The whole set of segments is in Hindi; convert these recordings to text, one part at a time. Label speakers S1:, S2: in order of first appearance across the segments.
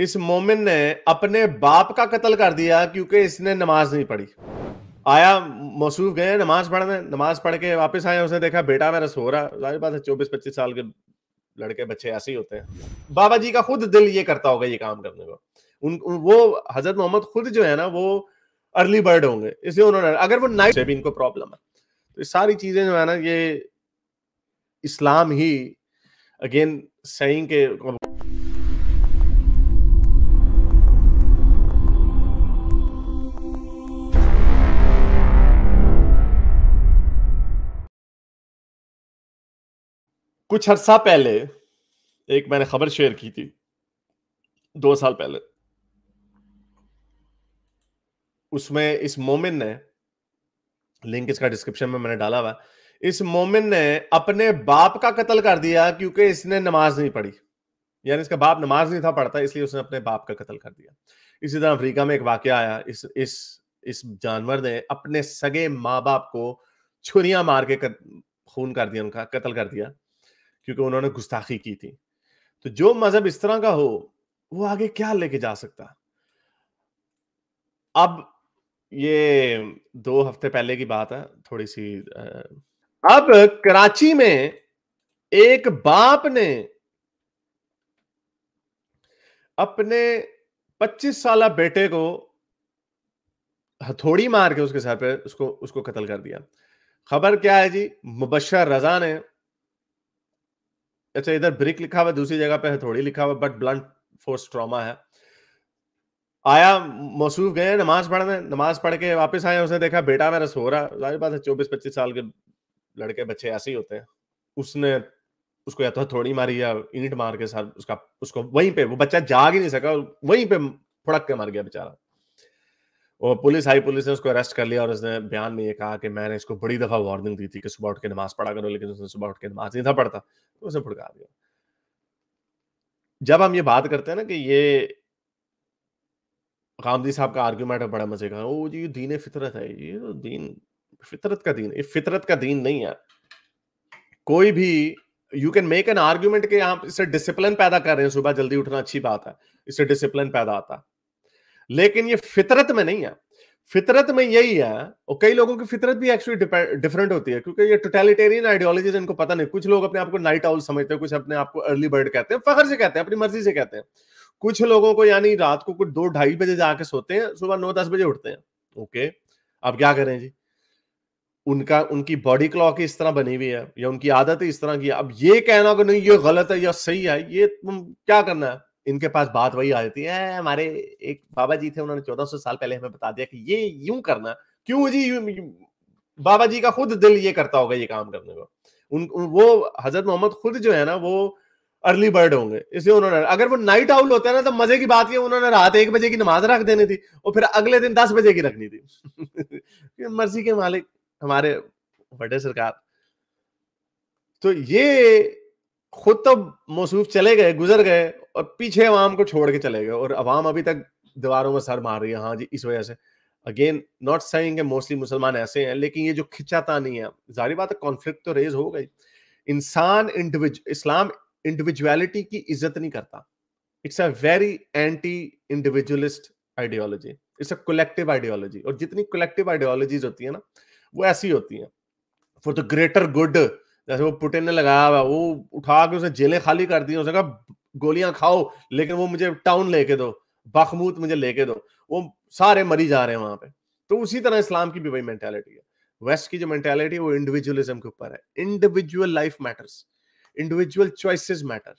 S1: इस मोमिन ने अपने बाप का कत्ल कर दिया क्योंकि इसने नमाज नहीं पढ़ी आया मसूफ गए नमाज पढ़ने नमाज पढ़ के वापस आया उसने देखा बेटा मेरा सो रहा जाहिर बात है चौबीस पच्चीस साल के लड़के बच्चे ऐसे ही होते हैं बाबा जी का खुद दिल ये करता होगा ये काम करने को उन, वो हजरत मोहम्मद खुद जो है ना वो अर्ली बर्ड होंगे इसलिए उन्होंने अगर वो नाइट से भी इनको प्रॉब्लम है तो सारी चीजें जो है ना ये इस्लाम ही अगेन सही के कुछ अरसा पहले एक मैंने खबर शेयर की थी दो साल पहले उसमें इस मोमिन ने लिंक इसका डिस्क्रिप्शन में मैंने डाला हुआ इस मोमिन ने अपने बाप का कत्ल कर दिया क्योंकि इसने नमाज नहीं पढ़ी यानी इसका बाप नमाज नहीं था पढ़ता इसलिए उसने अपने बाप का कत्ल कर दिया इसी तरह अफ्रीका में एक वाक्य आया इस इस इस जानवर ने अपने सगे माँ बाप को छुरियां मार के खून कर दिया उनका कत्ल कर दिया क्योंकि उन्होंने गुस्ताखी की थी तो जो मजहब इस तरह का हो वो आगे क्या लेके जा सकता अब ये दो हफ्ते पहले की बात है थोड़ी सी अब कराची में एक बाप ने अपने 25 साल बेटे को हथौड़ी मार के उसके सर पे उसको उसको कत्ल कर दिया खबर क्या है जी मुबशर रजा ने अच्छा इधर ब्रिक लिखा हुआ दूसरी जगह पे थोड़ी लिखा हुआ बट ब्लंट फोर्स ट्रॉमा है आया मसूफ गए नमाज पढ़ने नमाज पढ़ के वापस आया उसने देखा बेटा मेरा सो रहा जाहिर बात है चौबीस पच्चीस साल के लड़के बच्चे ऐसे ही होते हैं उसने उसको या तो थोड़ी मारी या ईंट मार के साथ उसका उसको वहीं पे वो बच्चा जाग ही नहीं सका वहीं पे फुड़क के मर गया बेचारा और पुलिस हाई पुलिस ने उसको अरेस्ट कर लिया और उसने बयान में ये कहा कि मैंने इसको बड़ी दफा वार्निंग दी थी कि सुबह उठ के नमाज पढ़ा करो लेकिन उसने सुबह उठ के नमाज नहीं था पढ़ता तो उसे भड़का दिया जब हम ये बात करते हैं ना कि ये कामदी साहब का आर्ग्यूमेंट है बड़ा मजे का वो जी दीन फितरत है ये तो दीन फितरत का दीन ये फितरत का दीन नहीं है कोई भी you can make an argument के आप इससे डिसिप्लिन पैदा कर रहे हैं सुबह जल्दी उठना अच्छी बात है इससे डिसिप्लिन पैदा आता है लेकिन ये फितरत में नहीं है फितरत में यही है और कई लोगों की फितरत भी एक्चुअली डिफरेंट होती है क्योंकि ये टोटेलिटेरियन आइडियोलॉजी इनको पता नहीं कुछ लोग अपने आप को नाइट आउल समझते हैं कुछ अपने आप को अर्ली बर्ड कहते हैं फखर से कहते हैं अपनी मर्जी से कहते हैं कुछ लोगों को यानी रात को कुछ दो ढाई बजे जाके सोते हैं सुबह नौ दस बजे उठते हैं ओके अब क्या करें जी उनका उनकी बॉडी क्लॉक इस तरह बनी हुई है या उनकी आदत इस तरह की अब ये कहना कि नहीं ये गलत है या सही है ये तुम क्या करना है इनके पास बात वही आ जाती है हमारे एक बाबा जी थे उन्होंने चौदह सौ साल पहले हमें बता दिया कि ये यूं करना क्यों जी यूं, यूं बाबा जी का खुद दिल ये करता होगा ये काम करने को उन, उन वो हजरत मोहम्मद खुद जो है ना वो अर्ली बर्ड होंगे इसलिए उन्होंने अगर वो नाइट आउल होता है ना तो मजे की बात ये उन्होंने रात एक बजे की नमाज रख देनी थी और फिर अगले दिन दस बजे की रखनी थी मर्जी के मालिक हमारे बड़े सरकार तो ये खुद तो मौसूफ चले गए गुजर गए और पीछे अवाम को छोड़ के चले गए और अवाम अभी तक दीवारों में सर मार रही है हाँ जी इस वजह से अगेन नॉट सेइंग मोस्टली मुसलमान ऐसे हैं लेकिन ये जो खिंचाता नहीं है जारी बात है कॉन्फ्लिक्ट तो रेज हो गई इंसान इंडिविज इस्लाम इंडिविजुअलिटी की इज्जत नहीं करता it's a very anti individualist ideology it's a collective ideology और जितनी कलेक्टिव आइडियोलॉजीज होती है ना वो ऐसी होती हैं फॉर द ग्रेटर गुड जैसे वो पुटिन ने लगाया हुआ वो उठा के उसे जेलें खाली कर दी उसने कहा गोलियां खाओ लेकिन वो मुझे टाउन लेके दो बखमूत मुझे लेके दो वो सारे मरी जा रहे हैं वहां पे तो उसी तरह इस्लाम की भी वही मैंटेलिटी है वेस्ट की जो मैंटेलिटी है वो इंडिविजुअलिज्म के ऊपर है individual life matters individual choices matter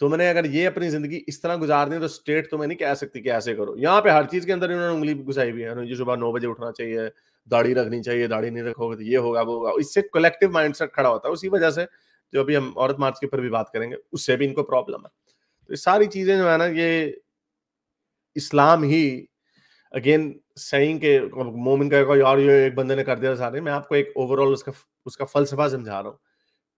S1: तो मैंने अगर ये अपनी जिंदगी इस तरह गुजार दी तो स्टेट तो मैं नहीं कह सकती कि ऐसे करो यहाँ पे हर चीज के अंदर इन्होंने उंगली घुसाई हुई है सुबह नौ बजे उठना चाहिए दाढ़ी रखनी चाहिए दाढ़ी नहीं रखोगे तो ये होगा वो होगा इससे कलेक्टिव माइंडसेट खड़ा होता है उसी वजह से जो अभी हम औरत मार्च के ऊपर भी बात करेंगे उससे भी इनको प्रॉब्लम है तो ये सारी चीजें जो है ना ये इस्लाम ही अगेन सही के मोमिन का और ये एक बंदे ने कर दिया सारे मैं आपको एक ओवरऑल उसका उसका फलसफा समझा रहा हूँ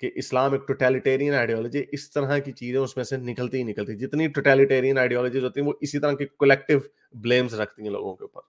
S1: कि इस्लाम एक टोटलिटेरियन आइडियोलॉजी इस तरह की चीज़ें उसमें से निकलती ही निकलती जितनी टोटलिटेरियन आइडियोलॉजीज होती हैं वो इसी तरह की कलेक्टिव ब्लेम्स रखती हैं लोगों के ऊपर